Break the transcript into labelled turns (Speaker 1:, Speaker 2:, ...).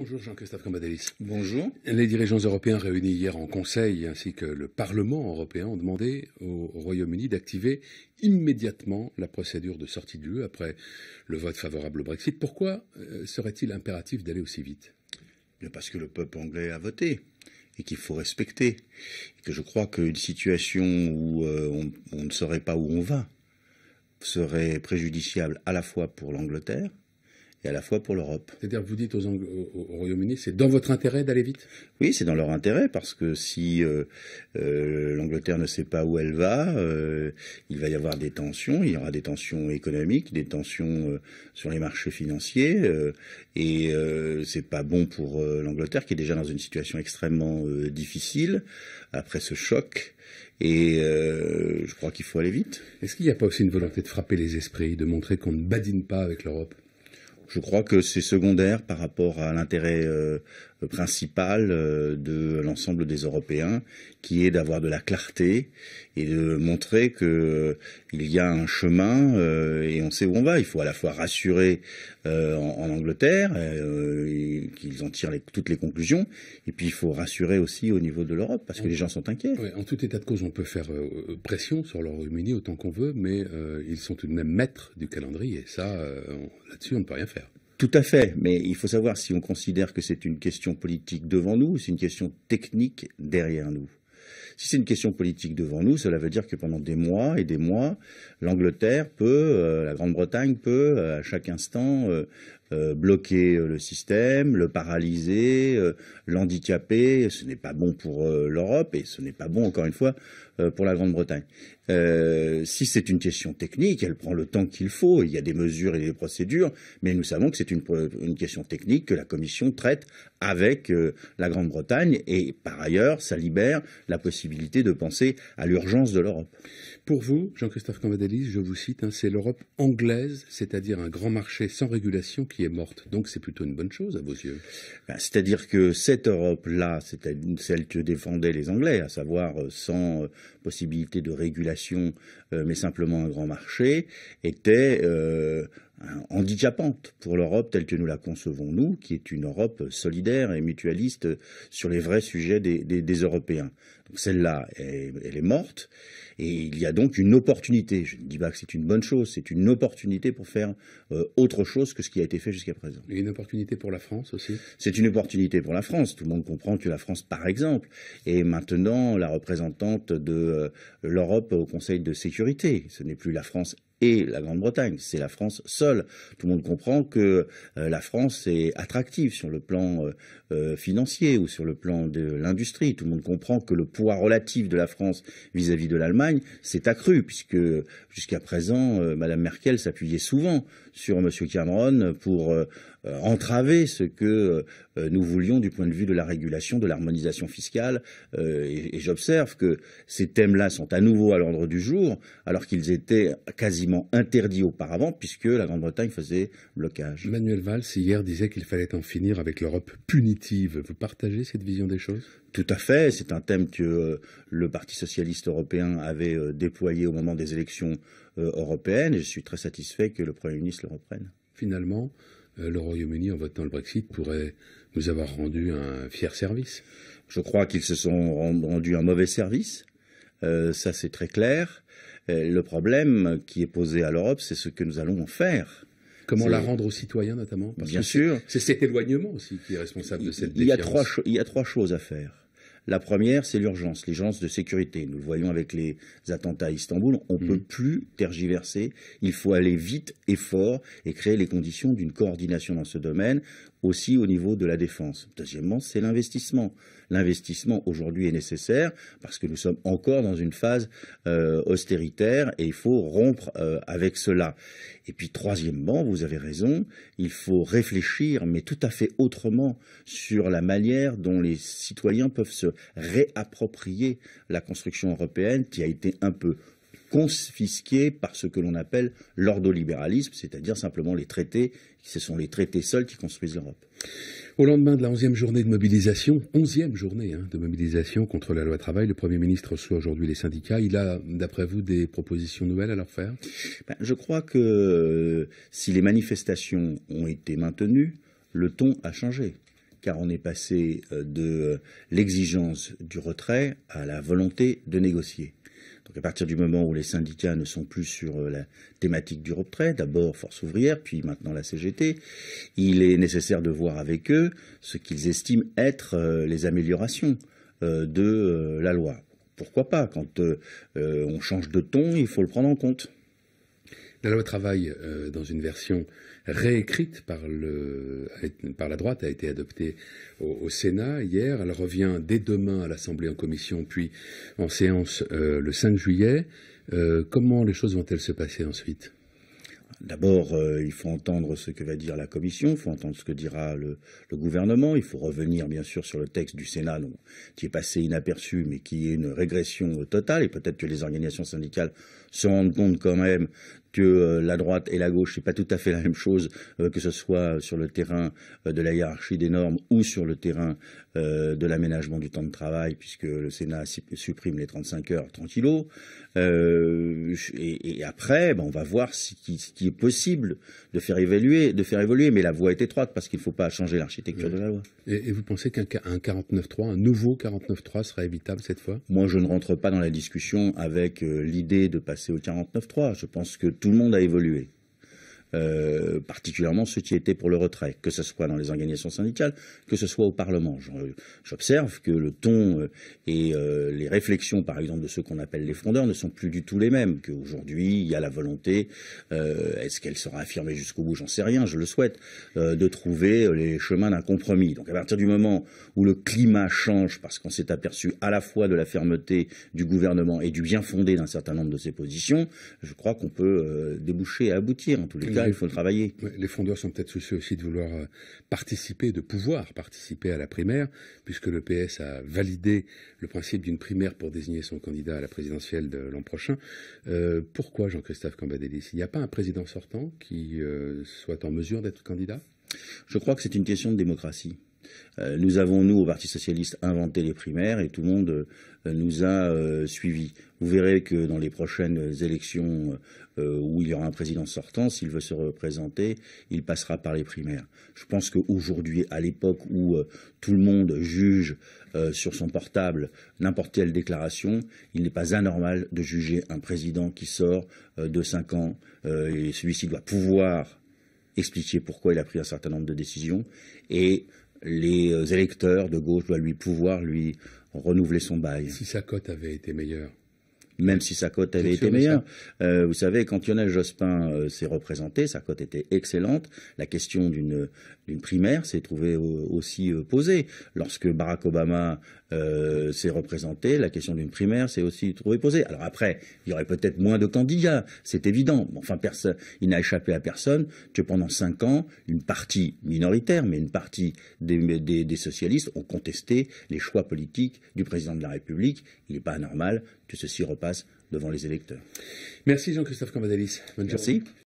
Speaker 1: Bonjour Jean-Christophe Cambadélis. Bonjour. Les dirigeants européens réunis hier en Conseil ainsi que le Parlement européen ont demandé au Royaume-Uni d'activer immédiatement la procédure de sortie du l'UE après le vote favorable au Brexit. Pourquoi euh, serait-il impératif d'aller aussi vite eh Parce que le peuple anglais a voté et qu'il faut respecter. Et que je crois
Speaker 2: qu'une situation où euh, on ne saurait pas où on va serait préjudiciable à la fois pour l'Angleterre, et à la fois pour l'Europe. C'est-à-dire, vous dites aux au, Royaume-Uni, c'est dans votre intérêt d'aller vite Oui, c'est dans leur intérêt, parce que si euh, euh, l'Angleterre ne sait pas où elle va, euh, il va y avoir des tensions, il y aura des tensions économiques, des tensions sur les marchés financiers, et ce n'est pas bon pour l'Angleterre, qui est déjà dans une situation extrêmement difficile, après ce choc.
Speaker 1: Et je crois qu'il faut aller vite. Est-ce qu'il n'y a pas aussi une volonté de frapper les esprits, de montrer qu'on ne badine pas avec l'Europe je crois que c'est secondaire par rapport à l'intérêt
Speaker 2: euh, principal euh, de l'ensemble des Européens, qui est d'avoir de la clarté et de montrer que euh, il y a un chemin euh, et on sait où on va. Il faut à la fois rassurer en, Angleterre qu'ils
Speaker 1: en tirent toutes les conclusions, et puis il faut rassurer aussi au niveau de l'Europe parce que les gens sont inquiets. en tout état de cause, on peut faire pression sur le royaume autant qu'on veut, mais ils sont tout de même maîtres du calendrier. et Ça, là-dessus, on ne peut rien faire.
Speaker 2: Tout à fait, mais il faut savoir si on considère que c'est une question politique devant nous ou c'est une question technique derrière nous. Si c'est une question politique devant nous, cela veut dire que pendant des mois et des mois, l'Angleterre peut, euh, la Grande-Bretagne peut, euh, à chaque instant, euh, euh, bloquer euh, le système, le paralyser, euh, l'handicaper. Ce n'est pas bon pour l'Europe et ce n'est pas bon, encore une fois, pour la Grande-Bretagne. si c'est une question technique, elle prend le temps qu'il faut. Il y a des mesures et des procédures, mais nous savons que c'est une, question technique que la Commission traite avec la Grande-Bretagne et par ailleurs, ça libère la possibilité de
Speaker 1: penser à l'urgence de l'Europe. Pour vous, Jean-Christophe Cambadélis, je vous cite, hein, c'est l'Europe anglaise, c'est-à-dire un grand marché sans régulation qui donc c'est plutôt une bonne chose à vos yeux. Ben, c'est-à-dire que cette Europe-là, c'était celle que défendaient les Anglais, à savoir euh,
Speaker 2: sans euh, possibilité de régulation, euh, mais simplement un grand marché, était handicapante pour l'Europe telle que nous la concevons nous, qui est une Europe solidaire et mutualiste sur les vrais sujets des, Européens. Donc celle-là, elle, est morte, et il y a donc une opportunité. Je ne dis pas que c'est une bonne chose, c'est une opportunité pour faire euh, autre chose que ce qui a été fait jusqu'à présent. Et une opportunité pour la France aussi C'est une opportunité pour la France. Tout le monde comprend que la France, par exemple, est maintenant la représentante de euh, l'Europe au Conseil de sécurité. Ce n'est plus la France et la Grande-Bretagne. C'est la France seule. Tout le monde comprend que euh, la France est attractive sur le plan euh, euh, financier ou sur le plan de l'industrie. Tout le monde comprend que le poids relatif de la France vis-à-vis de l'Allemagne s'est accru, puisque jusqu'à présent, Madame Merkel s'appuyait souvent sur M. Cameron pour entraver ce que nous voulions du point de vue de la régulation, de l'harmonisation fiscale. et j'observe que ces thèmes-là sont à nouveau à l'ordre du jour, alors qu'ils étaient quasiment interdit auparavant,
Speaker 1: puisque la Grande-Bretagne faisait blocage. Manuel Valls, hier, disait qu'il fallait en finir avec l'Europe punitive. Vous partagez cette vision des choses tout à fait, c'est un thème que euh, le Parti
Speaker 2: socialiste européen avait euh, déployé au moment des élections euh, européennes et je suis très satisfait
Speaker 1: que le Premier ministre le reprenne. Finalement, le Royaume-Uni, en votant le Brexit, pourrait nous avoir rendu un fier service. Je crois qu'ils se sont rendus un mauvais service,
Speaker 2: ça c'est très clair. Euh, le problème qui est posé à l'Europe, c'est ce que nous allons faire. Comment la rendre
Speaker 1: aux citoyens notamment Bien sûr.
Speaker 2: C'est cet éloignement aussi qui est
Speaker 1: responsable de cette défiance.
Speaker 2: Il y a trois, choses à faire. La première, c'est l'urgence, l'urgence de sécurité. Nous le voyons avec les attentats à Istanbul, on ne mhm. peut plus tergiverser, il faut aller vite et fort et créer les conditions d'une coordination dans ce domaine aussi au niveau de la défense. Deuxièmement, c'est l'investissement. L'investissement aujourd'hui est nécessaire parce que nous sommes encore dans une phase euh, austéritaire et il faut rompre euh, avec cela. Et puis troisièmement, vous avez raison, il faut réfléchir, mais tout à fait autrement, sur la manière dont les citoyens peuvent se réapproprier la construction européenne qui a été un peu confisqués par ce que l'on appelle l'ordolibéralisme, c'est-à-dire simplement les traités. Ce sont les traités seuls qui construisent l'Europe. Au lendemain
Speaker 1: de la onzième journée de mobilisation, onzième journée hein, de mobilisation contre la loi travail, le Premier ministre reçoit aujourd'hui les syndicats. Il a, d'après vous, des propositions nouvelles à leur faire ben, Je crois que si les manifestations ont été maintenues, le ton a changé
Speaker 2: car on est passé euh, de euh, l'exigence du retrait à la volonté de négocier. Donc à partir du moment où les syndicats ne sont plus sur euh, la thématique du retrait, d'abord force ouvrière, puis maintenant la CGT, il est nécessaire de voir avec eux ce qu'ils estiment être euh, les améliorations euh, de la loi. Pourquoi
Speaker 1: pas Quand on change de ton, il faut le prendre en compte. La loi travaille dans une version réécrite par, le, par la droite, a été adoptée au, Sénat hier. Elle revient dès demain à l'Assemblée en commission, puis en séance euh, le 5 juillet. Euh, comment les choses vont-elles se passer ensuite D'abord, euh, il faut entendre ce que va dire la Commission, il faut entendre ce que dira le, le, gouvernement,
Speaker 2: il faut revenir bien sûr sur le texte du Sénat, qui est passé inaperçu, mais qui est une régression totale, et peut-être que les organisations syndicales se rendent compte quand même que euh, la droite et la gauche, c'est pas tout à fait la même chose, euh, que ce soit euh, sur le terrain de la hiérarchie des normes ou sur le terrain de l'aménagement du temps de travail, puisque le Sénat supprime les 35 heures tranquillos. Euh, et, après, ben, on va voir ce qui, est possible de faire évoluer, de faire évoluer. Mais la voie est étroite parce qu'il ne faut pas changer l'architecture de la
Speaker 1: loi. Et, et vous pensez qu'un 49-3, un nouveau 49.3 sera évitable cette fois
Speaker 2: Moi, je ne rentre pas dans la discussion avec l'idée de passer au 49.3. Je pense que tout le monde a évolué. Euh, particulièrement ceux qui étaient pour le retrait, que ce soit dans les organisations syndicales, que ce soit au Parlement. J'observe que le ton euh, et euh, les réflexions, par exemple, de ceux qu'on appelle les fondeurs ne sont plus du tout les mêmes, qu'aujourd'hui, il y a la volonté, est-ce qu'elle sera affirmée jusqu'au bout, j'en sais rien, je le souhaite, de trouver les chemins d'un compromis. Donc à partir du moment où le climat change, parce qu'on s'est aperçu à la fois de la fermeté du gouvernement et du bien fondé d'un certain nombre de ses positions, je crois qu'on peut déboucher et aboutir
Speaker 1: en tous les cas il faut le travailler. Les fondeurs sont peut-être soucieux aussi de vouloir euh, participer, de pouvoir participer à la primaire, puisque le PS a validé le principe d'une primaire pour désigner son candidat à la présidentielle de l'an prochain. Euh, pourquoi Jean-Christophe Cambadélis Il n'y a pas un président sortant qui euh, soit en mesure d'être candidat Je crois que c'est une question de démocratie.
Speaker 2: Euh, nous avons, nous, au Parti Socialiste, inventé les primaires et tout le monde euh, nous a euh, suivis. Vous verrez que dans les prochaines élections où il y aura un président sortant, s'il veut se représenter, il passera par les primaires. Je pense qu'aujourd'hui, à l'époque où tout le monde juge sur son portable n'importe quelle déclaration, il n'est pas anormal de juger un président qui sort de 5 ans celui-ci doit pouvoir expliquer pourquoi il a pris un certain nombre de décisions et les euh, électeurs de gauche doivent lui pouvoir lui renouveler son bail. Si sa cote avait été meilleure même si sa cote avait été meilleure. Euh, vous savez, quand Lionel Jospin euh, s'est représenté, sa cote était excellente. La question d'une primaire s'est trouvée aussi posée. Lorsque Barack Obama euh, c'est représenté. La question d'une primaire, s'est aussi trouvée posée. Alors après, il y aurait peut-être moins de candidats, c'est évident. Enfin, il n'a échappé à personne que pendant cinq ans, une partie minoritaire, mais une partie des, socialistes ont contesté les choix politiques du président de la République. Il n'est pas anormal que ceci repasse devant les électeurs. Merci Jean-Christophe Cambadalis.